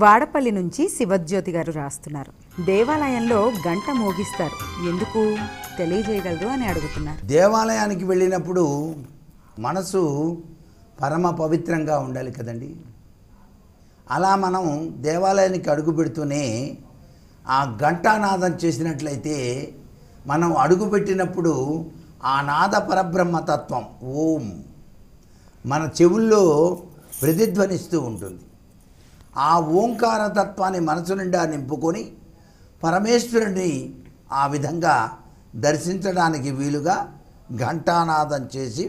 వాడపల్లి నుంచి శివజ్యోతి గారు రాస్తున్నారు దేవాలయంలో గంట మోగిస్తారు ఎందుకు తెలియజేయగలరు అని అడుగుతున్నారు దేవాలయానికి వెళ్ళినప్పుడు మనసు పరమ పవిత్రంగా ఉండాలి కదండి అలా మనం దేవాలయానికి అడుగు పెడుతూనే ఆ గంటానాదం చేసినట్లయితే మనం అడుగుపెట్టినప్పుడు ఆ నాద పరబ్రహ్మతత్వం ఓం మన చెవుల్లో ప్రతిధ్వనిస్తూ ఉంటుంది ఆ తత్వాన్ని మనసు నిండా నింపుకొని పరమేశ్వరుని ఆ విధంగా దర్శించడానికి వీలుగా ఘంటానాదం చేసి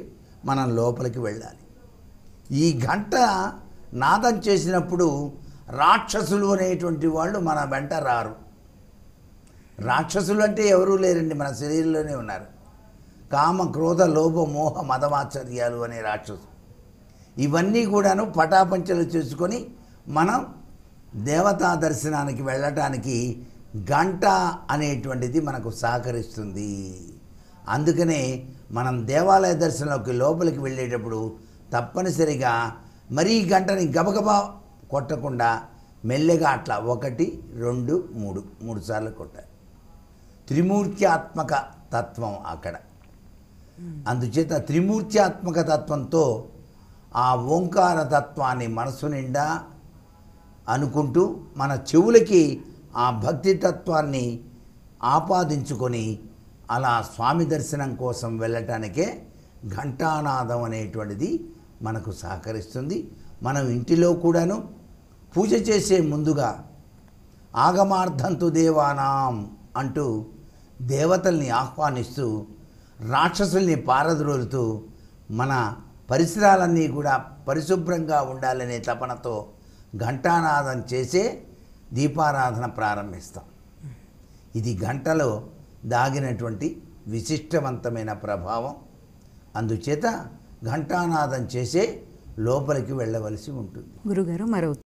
మనం లోపలికి వెళ్ళాలి ఈ ఘంట నాదం చేసినప్పుడు రాక్షసులు అనేటువంటి వాళ్ళు మన వెంట రారు రాక్షసులు అంటే ఎవరూ లేరండి మన శరీరంలోనే ఉన్నారు కామ క్రోధ లోభ మోహ మతమాచర్యాలు అనే రాక్షసు ఇవన్నీ కూడాను పటాపంచలు చేసుకొని మనం దేవతా దర్శనానికి వెళ్ళటానికి గంట అనేటువంటిది మనకు సహకరిస్తుంది అందుకనే మనం దేవాలయ దర్శనంలోకి లోపలికి వెళ్ళేటప్పుడు తప్పనిసరిగా మరీ గంటని గబగబా కొట్టకుండా మెల్లగా అట్లా ఒకటి రెండు మూడు మూడు సార్లు కొట్టాలి త్రిమూర్త్యాత్మక తత్వం అక్కడ అందుచేత త్రిమూర్త్యాత్మక తత్వంతో ఆ ఓంకార తత్వాన్ని మనసు నిండా అనుకుంటూ మన చెవులకి ఆ భక్తి తత్వాన్ని ఆపాదించుకొని అలా స్వామి దర్శనం కోసం వెళ్ళటానికే ఘంటానాదం అనేటువంటిది మనకు సహకరిస్తుంది మనం ఇంటిలో కూడాను పూజ చేసే ముందుగా ఆగమార్థంతు దేవానాం అంటూ దేవతల్ని ఆహ్వానిస్తూ రాక్షసుల్ని పారద్రోలుతూ మన పరిసరాలన్నీ కూడా పరిశుభ్రంగా ఉండాలనే తపనతో ఘంటానాదం చేసే దీపారాధన ప్రారంభిస్తాం ఇది గంటలో దాగినటువంటి విశిష్టవంతమైన ప్రభావం అందుచేత ఘంటానాదం చేసే లోపలికి వెళ్ళవలసి ఉంటుంది గురుగారు మరో